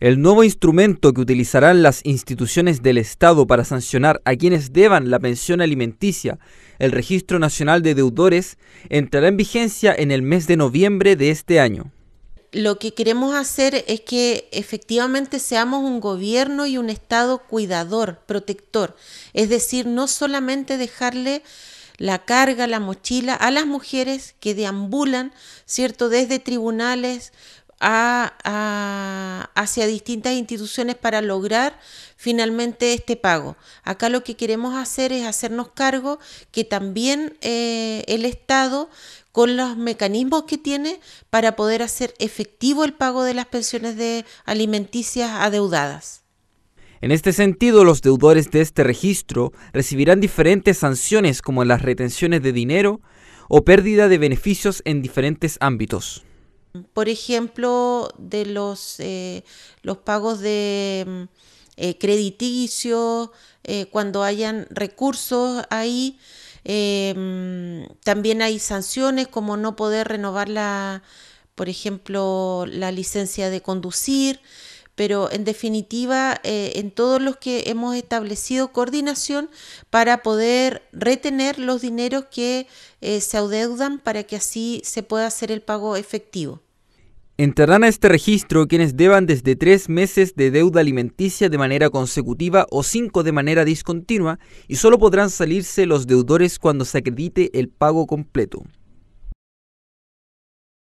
El nuevo instrumento que utilizarán las instituciones del Estado para sancionar a quienes deban la pensión alimenticia, el Registro Nacional de Deudores, entrará en vigencia en el mes de noviembre de este año. Lo que queremos hacer es que efectivamente seamos un gobierno y un Estado cuidador, protector, es decir, no solamente dejarle la carga, la mochila a las mujeres que deambulan, ¿cierto? Desde tribunales, a, hacia distintas instituciones para lograr finalmente este pago. Acá lo que queremos hacer es hacernos cargo que también eh, el Estado con los mecanismos que tiene para poder hacer efectivo el pago de las pensiones de alimenticias adeudadas. En este sentido, los deudores de este registro recibirán diferentes sanciones como las retenciones de dinero o pérdida de beneficios en diferentes ámbitos por ejemplo, de los, eh, los pagos de eh, crediticio, eh, cuando hayan recursos ahí. Em, también hay sanciones como no poder renovar la, por ejemplo, la licencia de conducir, pero en definitiva, en todos los que hemos establecido coordinación para poder retener los dineros que se adeudan para que así se pueda hacer el pago efectivo. Entrarán a este registro quienes deban desde tres meses de deuda alimenticia de manera consecutiva o cinco de manera discontinua y solo podrán salirse los deudores cuando se acredite el pago completo.